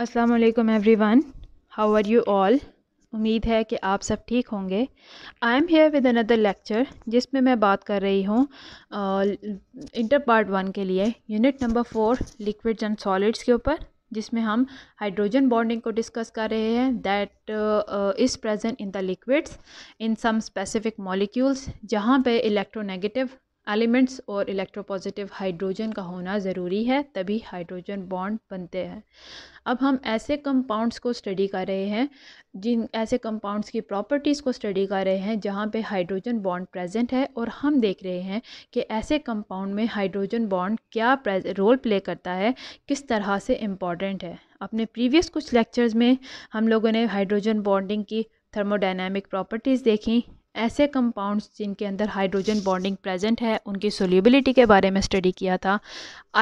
अस्सलाम वालेकुम everyone how are you all उम्मीद है कि आप सब ठीक होंगे I am here with another lecture जिसमें मैं बात कर रही हूँ इंटर पार्ट वन के लिए unit number four liquids and solids के ऊपर जिसमें हम हाइड्रोजन बॉन्डिंग को डिस्कस कर रहे हैं that is present in the liquids in some specific molecules जहाँ पे इलेक्ट्रोनेगेटिव एलिमेंट्स और इलेक्ट्रोपॉजिटिव हाइड्रोजन का होना ज़रूरी है तभी हाइड्रोजन बॉन्ड बनते हैं अब हम ऐसे कंपाउंड्स को स्टडी कर रहे हैं जिन ऐसे कंपाउंड्स की प्रॉपर्टीज़ को स्टडी कर रहे हैं जहाँ पे हाइड्रोजन बॉन्ड प्रेजेंट है और हम देख रहे हैं कि ऐसे कंपाउंड में हाइड्रोजन बॉन्ड क्या रोल प्ले करता है किस तरह से इम्पॉर्टेंट है अपने प्रीवियस कुछ लेक्चर्स में हम लोगों ने हाइड्रोजन बॉन्डिंग की थर्मोडाइनमिक प्रॉपर्टीज़ देखी ऐसे कंपाउंड्स जिनके अंदर हाइड्रोजन बॉन्डिंग प्रेजेंट है उनकी सोल्यूबिलिटी के बारे में स्टडी किया था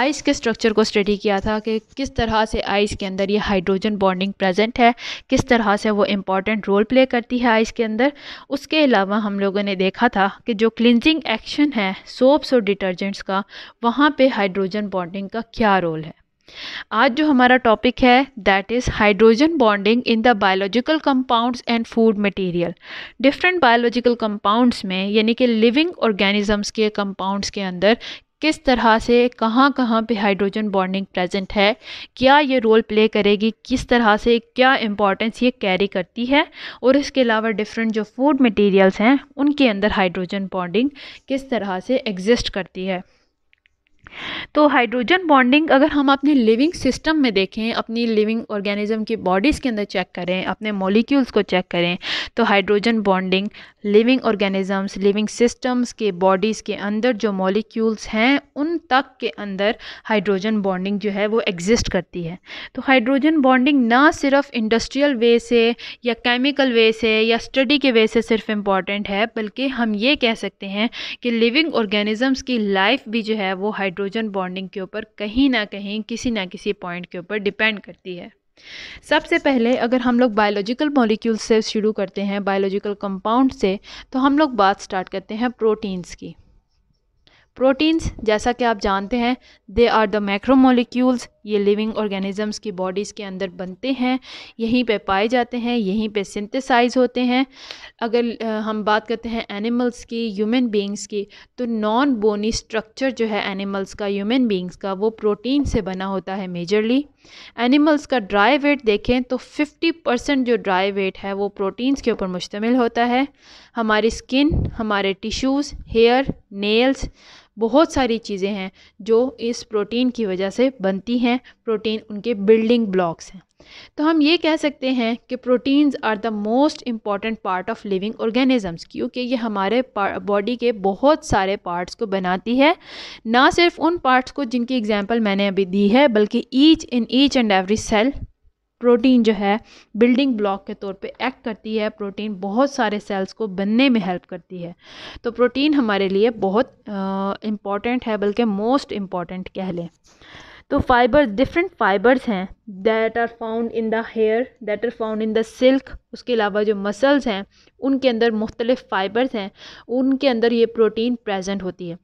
आइस के स्ट्रक्चर को स्टडी किया था कि किस तरह से आइस के अंदर ये हाइड्रोजन बॉन्डिंग प्रेजेंट है किस तरह से वो इम्पॉर्टेंट रोल प्ले करती है आइस के अंदर उसके अलावा हम लोगों ने देखा था कि जो क्लिनजिंग एक्शन है सोप्स और डिटर्जेंट्स का वहाँ पर हाइड्रोजन बॉन्डिंग का क्या रोल है आज जो हमारा टॉपिक है that is hydrogen bonding in the biological compounds and food material different biological compounds में यानी कि लिविंग ऑर्गेनिजम्स के कंपाउंड्स के अंदर किस तरह से कहाँ कहाँ पे हाइड्रोजन बॉन्डिंग प्रेजेंट है क्या ये रोल प्ले करेगी किस तरह से क्या इम्पॉर्टेंस ये कैरी करती है और इसके अलावा डिफरेंट जो फूड मटेरियल्स हैं उनके अंदर हाइड्रोजन बॉन्डिंग किस तरह से एग्जिस्ट करती है तो हाइड्रोजन बॉन्डिंग अगर हम अपने लिविंग सिस्टम में देखें अपनी लिविंग ऑर्गेनिज्म की बॉडीज़ के अंदर चेक करें अपने मॉलिक्यूल्स को चेक करें तो hydrogen bonding living organisms living systems के बॉडीज़ के अंदर जो मॉलिक्यूल्स हैं उन तक के अंदर हाइड्रोजन बॉन्डिंग जो है वो एग्जिस्ट करती है तो हाइड्रोजन बॉन्डिंग ना सिर्फ इंडस्ट्रियल वे से या केमिकल वे से या स्टडी के वे से सिर्फ इम्पॉर्टेंट है बल्कि हम ये कह सकते हैं कि लिविंग ऑर्गेनिजम्स की लाइफ भी जो है वो हाइड्रो हाइड्रोजन बॉन्डिंग के ऊपर कहीं ना कहीं किसी ना किसी पॉइंट के ऊपर डिपेंड करती है सबसे पहले अगर हम लोग बायोलॉजिकल मॉलिक्यूल से शुरू करते हैं बायोलॉजिकल कंपाउंड से तो हम लोग बात स्टार्ट करते हैं प्रोटीन्स की प्रोटीन्स जैसा कि आप जानते हैं they are the macromolecules ये लिविंग ऑर्गेनिज़म्स की बॉडीज़ के अंदर बनते हैं यहीं पे पाए जाते हैं यहीं पे सिंथेसाइज होते हैं अगर हम बात करते हैं एनिमल्स की ह्यूमन बींग्स की तो नॉन बोनी स्ट्रक्चर जो है एनिमल्स का ह्यूमन बींग्स का वो प्रोटीन से बना होता है मेजरली एनिमल्स का ड्राई वेट देखें तो 50 परसेंट जो ड्राई वेट है वो प्रोटीन्स के ऊपर मुश्तमिल होता है हमारी स्किन हमारे टिश्यूज़ हेयर नेल्स बहुत सारी चीज़ें हैं जो इस प्रोटीन की वजह से बनती हैं प्रोटीन उनके बिल्डिंग ब्लॉक्स हैं तो हम ये कह सकते हैं कि proteins are the most important part of living organisms क्योंकि ये हमारे बॉडी के बहुत सारे पार्ट्स को बनाती है ना सिर्फ उन पार्ट्स को जिनकी एग्जांपल मैंने अभी दी है बल्कि each in each and every cell protein जो है बिल्डिंग ब्लॉक के तौर पे एक्ट करती है प्रोटीन बहुत सारे सेल्स को बनने में हेल्प करती है तो प्रोटीन हमारे लिए बहुत इम्पॉर्टेंट है बल्कि मोस्ट इम्पॉर्टेंट कह लें तो फाइबर डिफरेंट फाइबर्स हैं that are found in the hair that are found in the silk उसके अलावा जो मसल्स हैं उनके अंदर मुख्तलिफ फ़ाइबर्स हैं उनके अंदर ये प्रोटीन प्रेजेंट होती है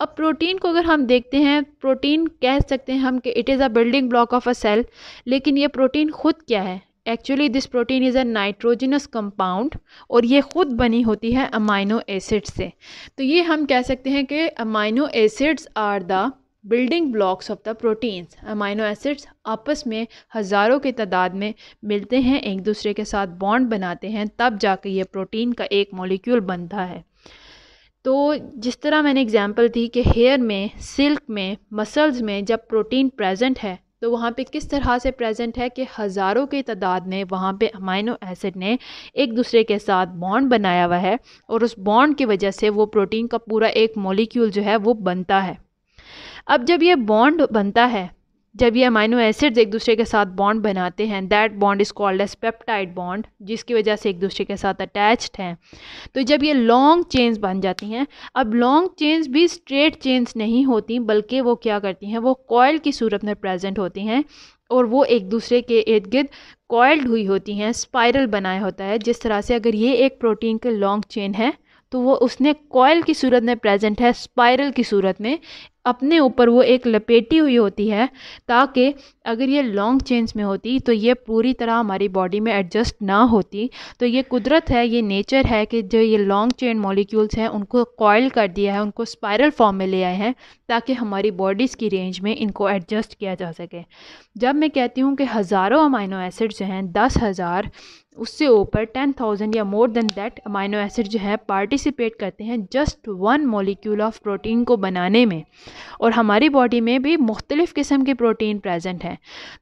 अब प्रोटीन को अगर हम देखते हैं प्रोटीन कह सकते हैं हम कि it is a building block of a cell लेकिन ये प्रोटीन खुद क्या है actually this protein is a nitrogenous compound और ये ख़ुद बनी होती है अमाइनो एसिड से तो ये हम कह सकते हैं कि amino acids are the building blocks of the proteins amino acids आपस में हज़ारों की तादाद में मिलते हैं एक दूसरे के साथ बॉन्ड बनाते हैं तब जाके ये प्रोटीन का एक मॉलिक्यूल बनता है तो जिस तरह मैंने एग्जांपल दी कि हेयर में सिल्क में मसल्स में जब प्रोटीन प्रेजेंट है तो वहाँ पे किस तरह से प्रेजेंट है कि हज़ारों की तादाद में वहाँ पे अमाइनो एसिड ने एक दूसरे के साथ बॉन्ड बनाया हुआ है और उस बॉन्ड की वजह से वो प्रोटीन का पूरा एक मॉलिक्यूल जो है वो बनता है अब जब ये बॉन्ड बनता है जब ये अमाइनो एसिड्स एक दूसरे के साथ बॉन्ड बनाते हैं that bond is called as peptide bond जिसकी वजह से एक दूसरे के साथ अटैच्ड हैं तो जब ये लॉन्ग चेन्स बन जाती हैं अब लॉन्ग चेन्स भी स्ट्रेट चेन्स नहीं होती बल्कि वो क्या करती हैं वो कॉयल की सूरत में प्रेजेंट होती हैं और वो एक दूसरे के इर्द गिर्द कॉयल्ड हुई होती हैं स्पायरल बनाया होता है जिस तरह से अगर ये एक प्रोटीन के लॉन्ग चेन है तो वो उसने कॉयल की सूरत में प्रेजेंट है स्पायरल की सूरत में अपने ऊपर वो एक लपेटी हुई होती है ताकि अगर ये लॉन्ग चेंज में होती तो ये पूरी तरह हमारी बॉडी में एडजस्ट ना होती तो ये कुदरत है ये नेचर है कि जो ये लॉन्ग चेन मॉलिक्यूल्स हैं उनको कॉयल कर दिया है उनको स्पायरल फॉर्म में ले आए हैं ताकि हमारी बॉडीज़ की रेंज में इनको एडजस्ट किया जा सके जब मैं कहती हूँ कि हज़ारों अमाइनो एसिड जो हैं दस हज़ार उससे ऊपर टेन थाउजेंड या more than that amino acid जो है पार्टिसिपेट करते हैं just one molecule of protein को बनाने में और हमारी बॉडी में भी मुख्तलिफ़ किस्म के प्रोटीन प्रेजेंट हैं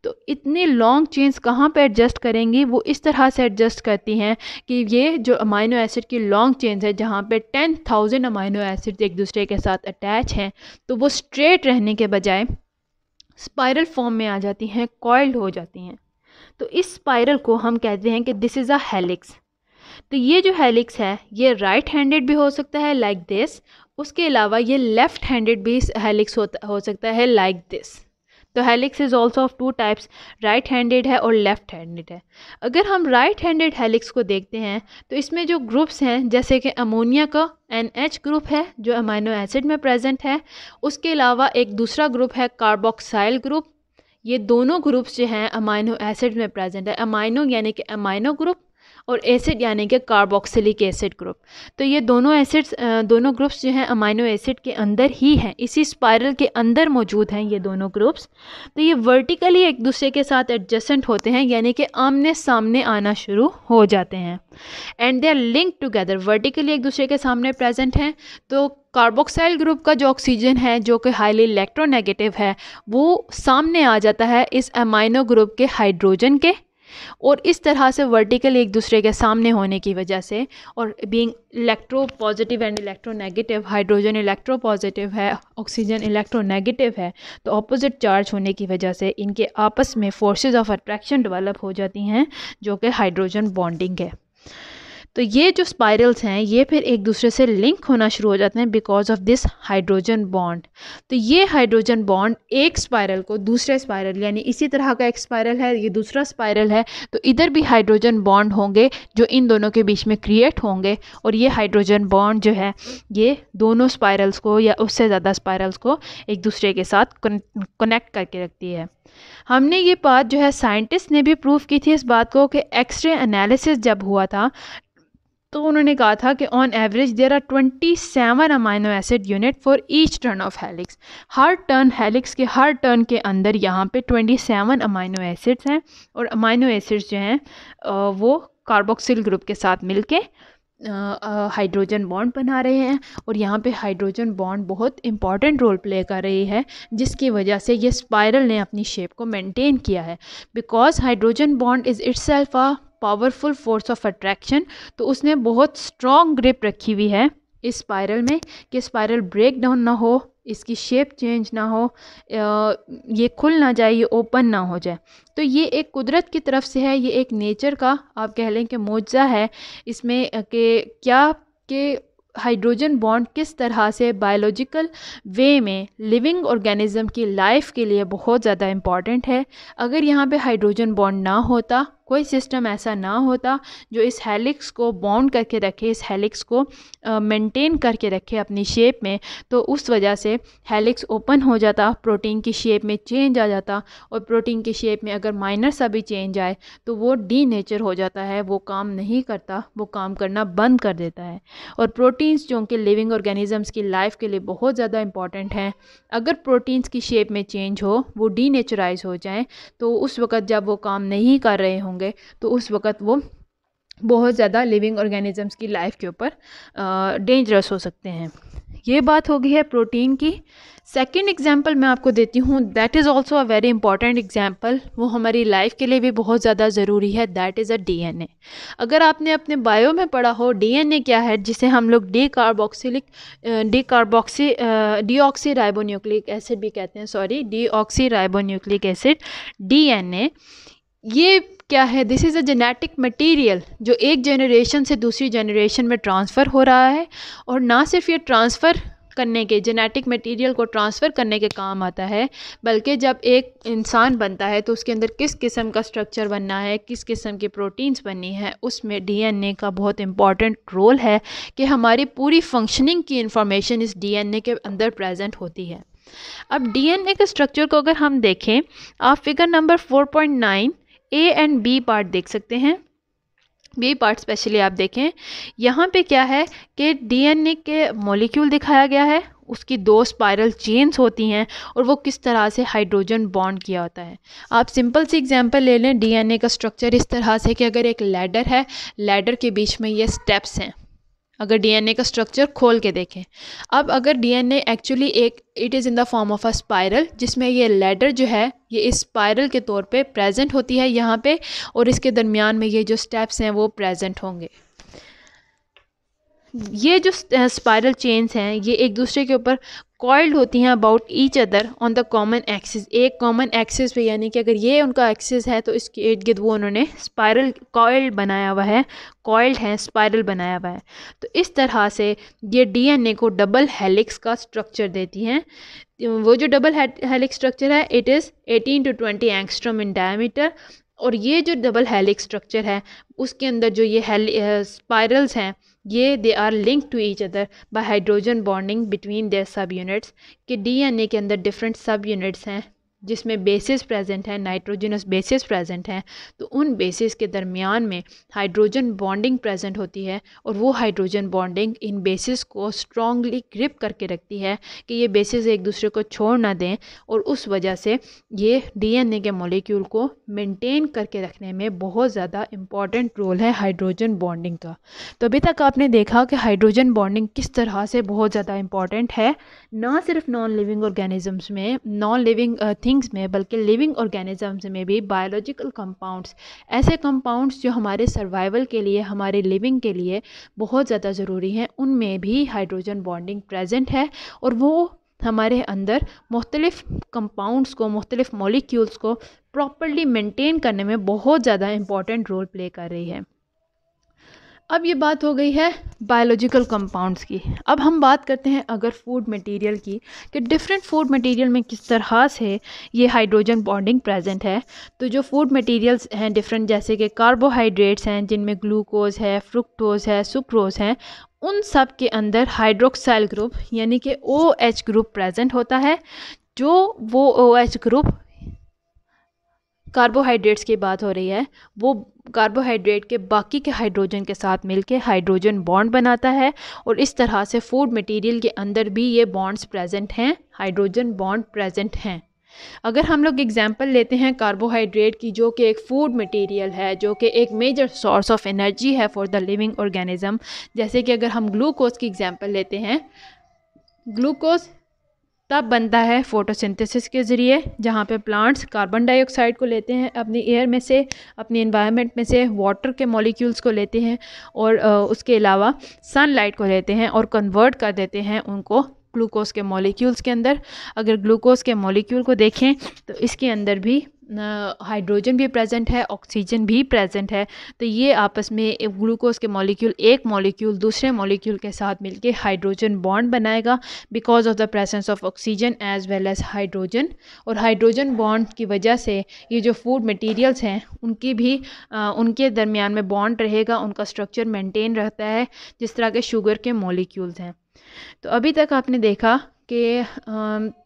तो इतनी लॉन्ग चेन्स कहाँ पर एडजस्ट करेंगी वो इस तरह से एडजस्ट करती हैं कि ये जो अमाइनो एसिड की लॉन्ग चेन्स है जहाँ पर टेन थाउजेंड अमाइनो एसिड एक दूसरे के साथ अटैच हैं तो वो स्ट्रेट रहने के बजाय स्पायरल फॉर्म में आ जाती हैं कॉइल्ड हो जाती हैं तो इस स्पायरल को हम कहते हैं कि दिस इज़ अ हेलिक्स तो ये जो हेलिक्स है ये राइट हैंडेड भी हो सकता है लाइक like दिस उसके अलावा ये लेफ़्ट हैंडेड भी हेलिक्स होता हो सकता है लाइक दिस तो helix is also of two types right handed है और लेफ़्ट हैंडेड है अगर हम राइट हैंडेड हेलिक्स को देखते हैं तो इसमें जो ग्रुप्स हैं जैसे कि अमोनिया का एन एच ग्रुप है जो अमाइनो एसिड में प्रेजेंट है उसके अलावा एक दूसरा ग्रुप है कार्बोक्साइल ग्रुप ये दोनों ग्रुप्स जो हैं अमाइनो एसिड में प्रेजेंट है अमाइनो यानी कि अमाइनो ग्रुप और एसिड यानी कि कार्बोक्सिलिक एसिड ग्रुप तो ये दोनों एसिड्स दोनों ग्रुप्स जो हैं अमाइनो एसिड के अंदर ही हैं इसी स्पायरल के अंदर मौजूद हैं ये दोनों ग्रुप्स तो ये वर्टिकली एक दूसरे के साथ एडजस्टेंट होते हैं यानी कि आमने सामने आना शुरू हो जाते हैं and they are link together vertically एक दूसरे के सामने प्रेजेंट हैं तो कार्बोक्साइल ग्रुप का जो ऑक्सीजन है जो कि हाईली इलेक्ट्रोनेगेटिव है वो सामने आ जाता है इस अमाइनो ग्रुप के हाइड्रोजन के और इस तरह से वर्टिकल एक दूसरे के सामने होने की वजह से और being electropositive and electronegative hydrogen electropositive है ऑक्सीजन इलेक्ट्रो नेगेटिव है तो ऑपोजिट चार्ज होने की वजह से इनके आपस में फोर्सेज ऑफ अट्रैक्शन डेवलप हो जाती हैं जो कि हाइड्रोजन बॉन्डिंग है तो ये जो स्पायरल्स हैं ये फिर एक दूसरे से लिंक होना शुरू हो जाते हैं because of this hydrogen bond तो ये हाइड्रोजन बॉन्ड एक स्पायरल को दूसरे स्पायरल यानी इसी तरह का एक स्पायरल है ये दूसरा स्पायरल है तो इधर भी हाइड्रोजन बॉन्ड होंगे जो इन दोनों के बीच में क्रिएट होंगे और ये हाइड्रोजन बॉन्ड जो है ये दोनों स्पायरल्स को या उससे ज़्यादा स्पायरल्स को एक दूसरे के साथ कनेक्ट करके रखती है हमने ये बात जो है साइंटिस्ट ने भी प्रूव की थी इस बात को कि एक्सरे एनालिसिस जब हुआ था तो उन्होंने कहा था कि on average there are twenty seven amino acid unit for each turn of helix हर टर्न हेलिक्स के हर टर्न के अंदर यहाँ पे ट्वेंटी सेवन अमाइनो एसिड्स हैं और अमाइनो एसिड्स जो हैं वो कार्बोक्सिल ग्रुप के साथ मिलके हाइड्रोजन बॉन्ड बना रहे हैं और यहाँ पे हाइड्रोजन बॉन्ड बहुत इंपॉर्टेंट रोल प्ले कर रही है जिसकी वजह से ये स्पायरल ने अपनी शेप को मेंटेन किया है because hydrogen bond is itself a powerful force of attraction तो उसने बहुत स्ट्रॉन्ग ग्रिप रखी हुई है इस स्पायरल में कि स्पायरल ब्रेक डाउन ना हो इसकी शेप चेंज ना हो ये खुल ना जाए ये ओपन ना हो जाए तो ये एक कुदरत की तरफ से है ये एक नेचर का आप कह लें कि मुआवजा है इसमें कि क्या कि हाइड्रोजन बॉन्ड किस तरह से बायोलॉजिकल वे में लिविंग ऑर्गेनिज्म की लाइफ के लिए बहुत ज़्यादा इम्पॉर्टेंट है अगर यहाँ पे हाइड्रोजन बॉन्ड ना होता कोई सिस्टम ऐसा ना होता जो इस हेलिक्स को बाउंड करके रखे इस हेलिक्स को मेंटेन करके रखे अपनी शेप में तो उस वजह से हेलिक्स ओपन हो जाता प्रोटीन की शेप में चेंज आ जाता और प्रोटीन की शेप में अगर माइनर सा भी चेंज आए तो वो डी नेचर हो जाता है वो काम नहीं करता वो काम करना बंद कर देता है और प्रोटीन्स जो कि लिविंग ऑर्गेनिजम्स की लाइफ के लिए बहुत ज़्यादा इंपॉर्टेंट हैं अगर प्रोटीन्स की शेप में चेंज हो वो डी हो जाएँ तो उस वक़्त जब वो काम नहीं कर रहे हों होंगे तो उस वक़्त वो बहुत ज़्यादा लिविंग ऑर्गेनिज़म्स की लाइफ के ऊपर डेंजरस हो सकते हैं ये बात हो गई है प्रोटीन की सेकंड एग्जांपल मैं आपको देती हूँ that is also a very important example वो हमारी लाइफ के लिए भी बहुत ज़्यादा ज़रूरी है दैट इज़ अ डीएनए अगर आपने अपने बायो में पढ़ा हो डीएनए क्या है जिसे हम लोग D carboxylic D carboxy deoxy ribonucleic acid भी कहते हैं sorry deoxy ribonucleic acid D ये क्या है this is a genetic material जो एक जनरेशन से दूसरी जनरेशन में ट्रांसफ़र हो रहा है और ना सिर्फ ये ट्रांसफ़र करने के जेनेटिक मटेरियल को ट्रांसफ़र करने के काम आता है बल्कि जब एक इंसान बनता है तो उसके अंदर किस किस्म का स्ट्रक्चर बनना है किस किस्म के प्रोटीन्स बननी है उसमें डीएनए का बहुत इंपॉर्टेंट रोल है कि हमारी पूरी फंक्शनिंग की इंफॉर्मेशन इस डीएनए के अंदर प्रेजेंट होती है अब डीएनए के स्ट्रक्चर को अगर हम देखें आप figure number four A and B part देख सकते हैं बी पार्ट स्पेशली आप देखें यहाँ पे क्या है कि डीएनए के मॉलिक्यूल दिखाया गया है उसकी दो स्पायरल चेन्स होती हैं और वो किस तरह से हाइड्रोजन बॉन्ड किया होता है आप सिंपल सी एग्जांपल ले लें डीएनए का स्ट्रक्चर इस तरह से कि अगर एक लैडर है लैडर के बीच में ये स्टेप्स हैं अगर डीएनए का स्ट्रक्चर खोल के देखें अब अगर डीएनए एक्चुअली एक it is in the form of a spiral जिसमें ये लेडर जो है ये इस स्पायरल के तौर पे प्रेजेंट होती है यहाँ पे और इसके दरमियान में ये जो स्टेप्स हैं वो प्रेजेंट होंगे ये जो स्पायरल चेन्स हैं ये एक दूसरे के ऊपर कॉइल्ड होती हैं about each other on the common axis एक कॉमन एक्सिस पे यानी कि अगर ये उनका एक्सिस है तो इसके इर्द गिर्द वो उन्होंने स्पायरल कॉइल्ड बनाया हुआ है कॉयल्ड है स्पायरल बनाया हुआ है तो इस तरह से ये डीएनए को डबल हेलिक्स का स्ट्रक्चर देती हैं वो जो डबल हेलिक्स स्ट्रक्चर है it is eighteen to twenty angstrom in diameter और ये जो डबल हेलिक्स स्ट्रक्चर है उसके अंदर जो ये स्पायरल्स हैं ये they are link to each other by hydrogen bonding between their subunits कि डीएनए के अंदर डिफरेंट सब यूनिट्स हैं जिसमें बेसिस प्रेजेंट हैं नाइट्रोजनस बेसिस प्रेजेंट हैं तो उन बेसिस के दरमियान में हाइड्रोजन बॉन्डिंग प्रेजेंट होती है और वो हाइड्रोजन बॉन्डिंग इन बेसिस को स्ट्रांगली ग्रिप करके रखती है कि ये बेसिस एक दूसरे को छोड़ ना दें और उस वजह से ये डीएनए के मोलिक्यूल को मेंटेन करके रखने में बहुत ज़्यादा इम्पॉर्टेंट रोल है हाइड्रोजन बॉन्डिंग का तो अभी तक आपने देखा कि हाइड्रोजन बॉन्डिंग किस तरह से बहुत ज़्यादा इम्पॉर्टेंट है ना सिर्फ नॉन लिविंग ऑर्गेनिजम्स में नॉन लिविंग थिंग थिंग्स में बल्कि लिविंग ऑर्गेनिज़म्स में भी बायोलॉजिकल कंपाउंड्स ऐसे कंपाउंड्स जो हमारे सर्वाइवल के लिए हमारे लिविंग के लिए बहुत ज़्यादा ज़रूरी हैं उनमें भी हाइड्रोजन बॉन्डिंग प्रेजेंट है और वो हमारे अंदर मुख्तलिफ़ कंपाउंड्स को मुख्तलिफ़ मॉलिक्यूल्स को प्रॉपरली मेंटेन करने में बहुत ज़्यादा इम्पॉर्टेंट रोल प्ले कर रही है अब ये बात हो गई है बायोलॉजिकल कंपाउंड्स की अब हम बात करते हैं अगर फूड मटेरियल की कि डिफरेंट फूड मटेरियल में किस तरह से ये हाइड्रोजन बॉन्डिंग प्रेजेंट है तो जो फूड मटेरियल्स हैं डिफरेंट जैसे कि कार्बोहाइड्रेट्स हैं जिनमें ग्लूकोज है फ्रुक्टोज है सुक्रोज हैं उन सब के अंदर हाइड्रोक्साइल ग्रुप यानी कि ओ एच ग्रुप प्रेजेंट होता है जो वो ओ एच ग्रुप कार्बोहाइड्रेट्स की बात हो रही है वो कार्बोहाइड्रेट के बाकी के हाइड्रोजन के साथ मिलके हाइड्रोजन बॉन्ड बनाता है और इस तरह से फूड मटेरियल के अंदर भी ये बॉन्ड्स प्रेजेंट हैं हाइड्रोजन बॉन्ड प्रेजेंट हैं अगर हम लोग एग्जांपल लेते हैं कार्बोहाइड्रेट की जो कि एक फूड मटेरियल है जो कि एक मेजर सोर्स ऑफ एनर्जी है फॉर द लिविंग ऑर्गेनिज्म जैसे कि अगर हम ग्लूकोज की एग्जाम्पल लेते हैं ग्लूकोज तब बनता है फोटोसिंथेसिस के ज़रिए जहाँ पे प्लांट्स कार्बन डाइऑक्साइड को लेते हैं अपनी एयर में से अपनी इन्वायरमेंट में से वाटर के मॉलिक्यूल्स को लेते हैं और उसके अलावा सनलाइट को लेते हैं और कन्वर्ट कर देते हैं उनको ग्लूकोज के मॉलिक्यूल्स के अंदर अगर ग्लूकोज के मॉलिक्यूल को देखें तो इसके अंदर भी हाइड्रोजन भी प्रेजेंट है ऑक्सीजन भी प्रेजेंट है तो ये आपस में ग्लूकोज के मॉलिक्यूल एक मॉलिक्यूल दूसरे मॉलिक्यूल के साथ मिलके हाइड्रोजन बॉन्ड बनाएगा because of the presence of oxygen as well as hydrogen और हाइड्रोजन बॉन्ड की वजह से ये जो फूड मटेरियल्स हैं उनकी भी आ, उनके दरमियान में बॉन्ड रहेगा उनका स्ट्रक्चर मेनटेन रहता है जिस तरह के शुगर के मॉलिक्यूल्स हैं तो अभी तक आपने देखा कि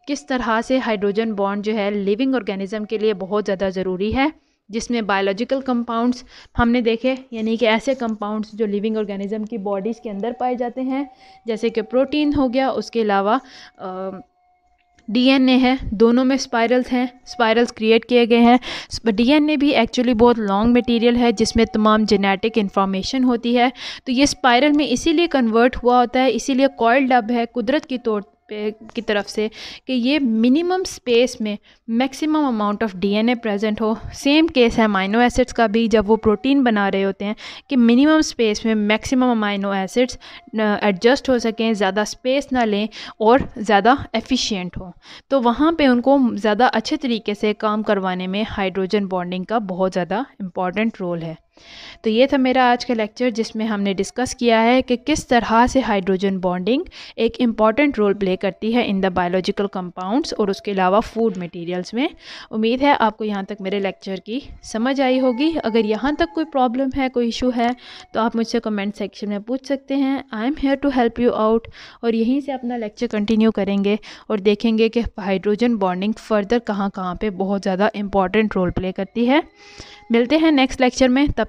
किस तरह से हाइड्रोजन बॉन्ड जो है लिविंग ऑर्गेनिज़म के लिए बहुत ज़्यादा ज़रूरी है जिसमें बायोलॉजिकल कंपाउंड्स हमने देखे यानी कि ऐसे कंपाउंड्स जो लिविंग ऑर्गेनिज़म की बॉडीज़ के अंदर पाए जाते हैं जैसे कि प्रोटीन हो गया उसके अलावा डीएनए है दोनों में स्पायरल्स हैं स्पायरल्स क्रिएट किए गए हैं डीएनए भी एक्चुअली बहुत लॉन्ग मटेरियल है जिसमें तमाम जेनेटिक इन्फॉर्मेशन होती है तो ये स्पायरल में इसीलिए कन्वर्ट हुआ होता है इसीलिए कॉयल डब है कुदरत की तौर की तरफ से कि ये मिनिमम स्पेस में maximum amount of DNA present हो सेम केस है अमाइनो एसिड्स का भी जब वो प्रोटीन बना रहे होते हैं कि मिनिमम स्पेस में मैक्सिमम अमाइनो एसिड्स एडजस्ट हो सकें ज़्यादा स्पेस ना लें और ज़्यादा एफिशिएंट हो तो वहाँ पे उनको ज़्यादा अच्छे तरीके से काम करवाने में हाइड्रोजन बॉन्डिंग का बहुत ज़्यादा इम्पॉर्टेंट रोल है तो ये था मेरा आज का लेक्चर जिसमें हमने डिस्कस किया है कि किस तरह से हाइड्रोजन बॉन्डिंग एक इम्पॉर्टेंट रोल प्ले करती है इन द बायोलॉजिकल कंपाउंड्स और उसके अलावा फूड मटेरियल्स में उम्मीद है आपको यहाँ तक मेरे लेक्चर की समझ आई होगी अगर यहाँ तक कोई प्रॉब्लम है कोई इशू है तो आप मुझसे कमेंट सेक्शन में पूछ सकते हैं I am here to help you out और यहीं से अपना लेक्चर कंटिन्यू करेंगे और देखेंगे कि हाइड्रोजन बॉन्डिंग फ़र्दर कहाँ कहाँ पर बहुत ज़्यादा इंपॉर्टेंट रोल प्ले करती है मिलते हैं नेक्स्ट लेक्चर में तब